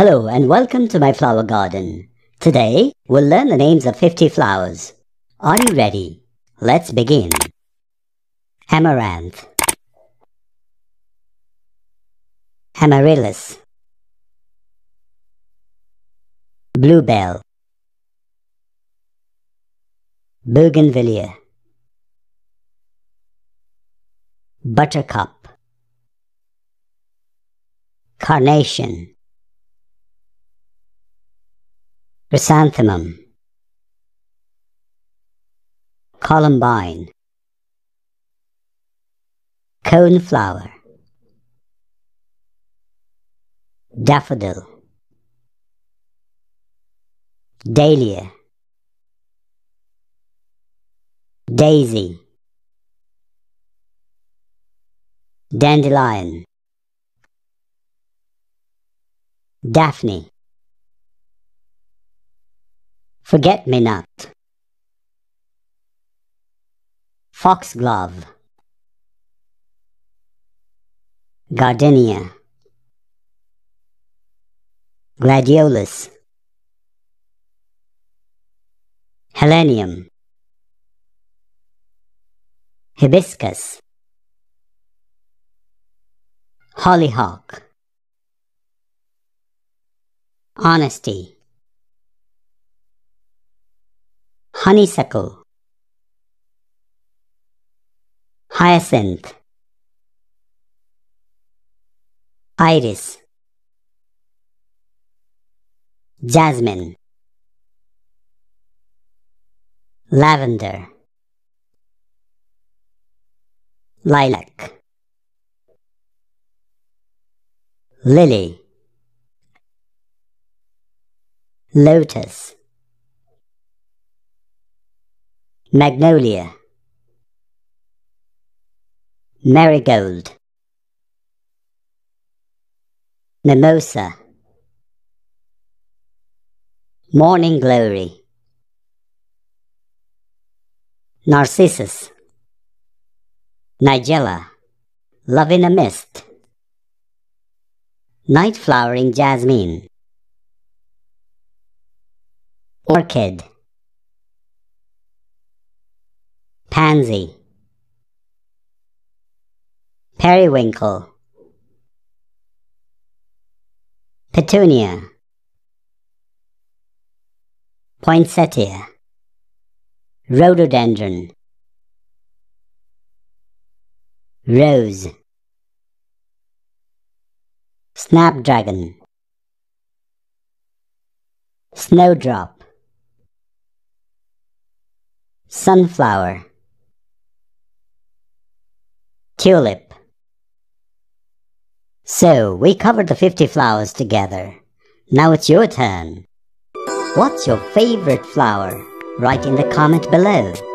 Hello and welcome to my flower garden. Today, we'll learn the names of 50 flowers. Are you ready? Let's begin. Amaranth Amaryllis Bluebell Bougainvillea Buttercup Carnation Chrysanthemum Columbine Coneflower Daffodil Dahlia Daisy Dandelion Daphne Forget-me-not. Foxglove. Gardenia. Gladiolus. Helenium. Hibiscus. Hollyhock. Honesty. honeysuckle, hyacinth, iris, jasmine, lavender, lilac, lily, lotus, Magnolia Marigold Mimosa Morning Glory Narcissus Nigella Love in a Mist Night Flowering Jasmine Orchid Pansy Periwinkle Petunia Poinsettia Rhododendron Rose Snapdragon Snowdrop Sunflower Tulip. So, we covered the 50 flowers together. Now it's your turn. What's your favorite flower? Write in the comment below.